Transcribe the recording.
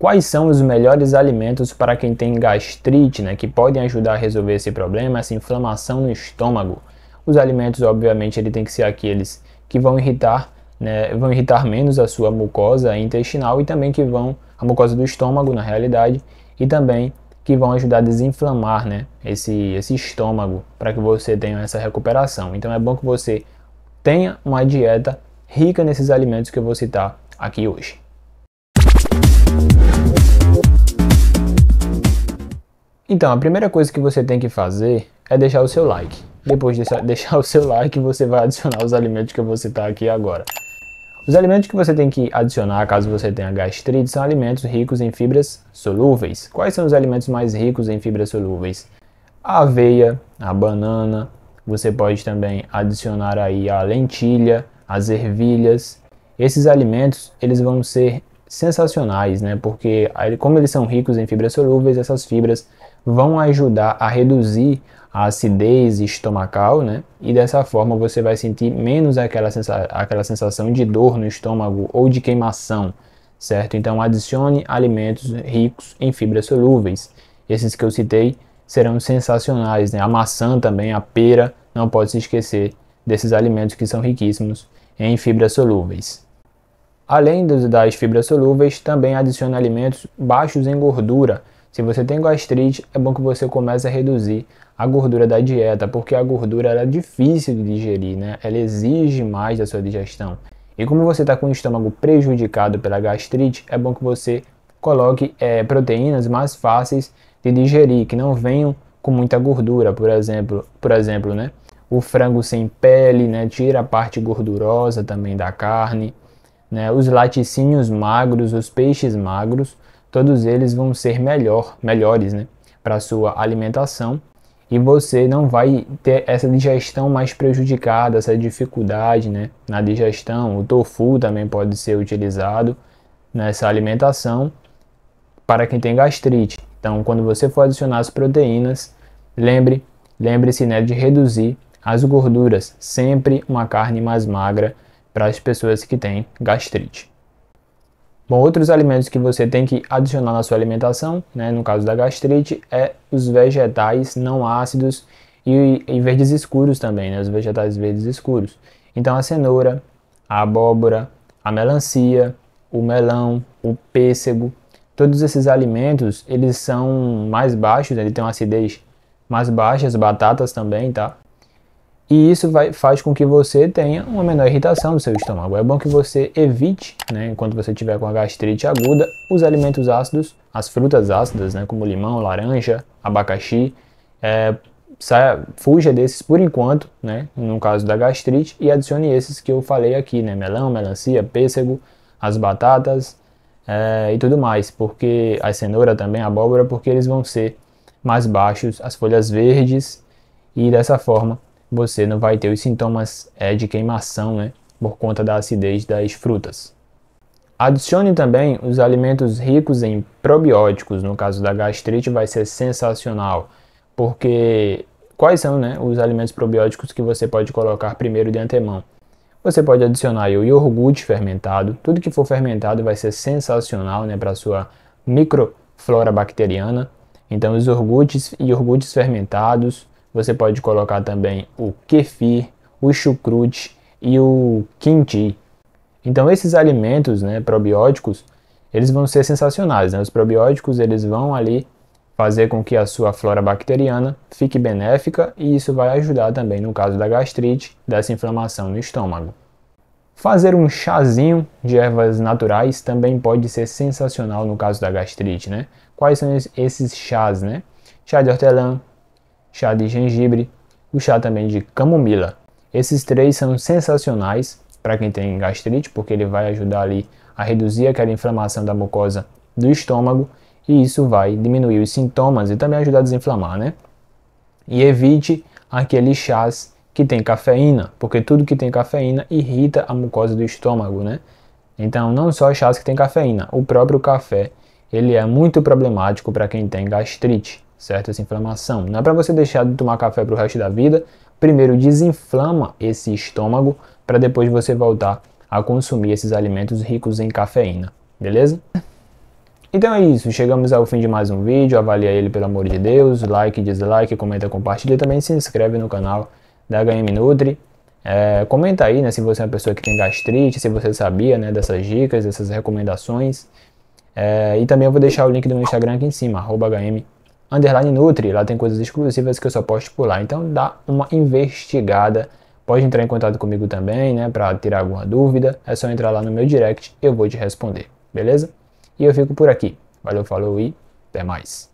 Quais são os melhores alimentos para quem tem gastrite, né, que podem ajudar a resolver esse problema, essa inflamação no estômago? Os alimentos, obviamente, ele tem que ser aqueles que vão irritar, né, vão irritar menos a sua mucosa intestinal e também que vão a mucosa do estômago, na realidade, e também que vão ajudar a desinflamar, né, esse esse estômago para que você tenha essa recuperação. Então é bom que você tenha uma dieta rica nesses alimentos que eu vou citar aqui hoje. Então, a primeira coisa que você tem que fazer é deixar o seu like. Depois de deixar o seu like, você vai adicionar os alimentos que você está aqui agora. Os alimentos que você tem que adicionar caso você tenha gastrite são alimentos ricos em fibras solúveis. Quais são os alimentos mais ricos em fibras solúveis? A aveia, a banana, você pode também adicionar aí a lentilha, as ervilhas. Esses alimentos, eles vão ser sensacionais, né? Porque como eles são ricos em fibras solúveis, essas fibras vão ajudar a reduzir a acidez estomacal, né? E dessa forma você vai sentir menos aquela, sensa aquela sensação de dor no estômago ou de queimação, certo? Então adicione alimentos ricos em fibras solúveis. Esses que eu citei serão sensacionais, né? A maçã também, a pera, não pode se esquecer desses alimentos que são riquíssimos em fibras solúveis. Além das fibras solúveis, também adicione alimentos baixos em gordura. Se você tem gastrite, é bom que você comece a reduzir a gordura da dieta, porque a gordura é difícil de digerir, né? Ela exige mais da sua digestão. E como você está com o estômago prejudicado pela gastrite, é bom que você coloque é, proteínas mais fáceis de digerir, que não venham com muita gordura, por exemplo, por exemplo, né? O frango sem pele, né? Tira a parte gordurosa também da carne. Né? Os laticínios magros, os peixes magros, todos eles vão ser melhor, melhores né? para a sua alimentação e você não vai ter essa digestão mais prejudicada, essa dificuldade né? na digestão. O tofu também pode ser utilizado nessa alimentação para quem tem gastrite. Então, quando você for adicionar as proteínas, lembre, lembre-se né, de reduzir as gorduras, sempre uma carne mais magra para as pessoas que têm gastrite. Bom, outros alimentos que você tem que adicionar na sua alimentação, né, no caso da gastrite, é os vegetais não ácidos e, e verdes escuros também, né, os vegetais verdes escuros. Então a cenoura, a abóbora, a melancia, o melão, o pêssego, todos esses alimentos, eles são mais baixos, né, eles têm uma acidez mais baixa, as batatas também, tá? E isso vai, faz com que você tenha uma menor irritação do seu estômago. É bom que você evite, né, enquanto você tiver com a gastrite aguda, os alimentos ácidos, as frutas ácidas, né, como limão, laranja, abacaxi. É, saia, fuja desses por enquanto, né, no caso da gastrite, e adicione esses que eu falei aqui, né, melão, melancia, pêssego, as batatas é, e tudo mais, porque a cenoura também, a abóbora, porque eles vão ser mais baixos, as folhas verdes, e dessa forma você não vai ter os sintomas é, de queimação, né, por conta da acidez das frutas. Adicione também os alimentos ricos em probióticos, no caso da gastrite vai ser sensacional, porque quais são né, os alimentos probióticos que você pode colocar primeiro de antemão? Você pode adicionar o iogurte fermentado, tudo que for fermentado vai ser sensacional né, para a sua microflora bacteriana. Então, os iogurtes, iogurtes fermentados, você pode colocar também o kefir, o chucrute e o kimchi. Então esses alimentos, né, probióticos, eles vão ser sensacionais. Né? Os probióticos eles vão ali fazer com que a sua flora bacteriana fique benéfica e isso vai ajudar também no caso da gastrite, dessa inflamação no estômago. Fazer um chazinho de ervas naturais também pode ser sensacional no caso da gastrite, né? Quais são esses chás, né? Chá de hortelã, chá de gengibre, o chá também de camomila. Esses três são sensacionais para quem tem gastrite, porque ele vai ajudar ali a reduzir aquela inflamação da mucosa do estômago e isso vai diminuir os sintomas e também ajudar a desinflamar, né? E evite aqueles chás que tem cafeína, porque tudo que tem cafeína irrita a mucosa do estômago, né? Então, não só chás que tem cafeína, o próprio café, ele é muito problemático para quem tem gastrite certo? Essa inflamação. Não é para você deixar de tomar café para o resto da vida. Primeiro desinflama esse estômago para depois você voltar a consumir esses alimentos ricos em cafeína, beleza? Então é isso, chegamos ao fim de mais um vídeo, avalia ele pelo amor de Deus, like, dislike, comenta, compartilha e também se inscreve no canal da HM Nutri. É, comenta aí né, se você é uma pessoa que tem gastrite, se você sabia né, dessas dicas, dessas recomendações. É, e também eu vou deixar o link do meu Instagram aqui em cima, hm underline Nutri. Lá tem coisas exclusivas que eu só posto por lá. Então dá uma investigada. Pode entrar em contato comigo também, né? Para tirar alguma dúvida. É só entrar lá no meu direct, eu vou te responder. Beleza? E eu fico por aqui. Valeu, falou e até mais.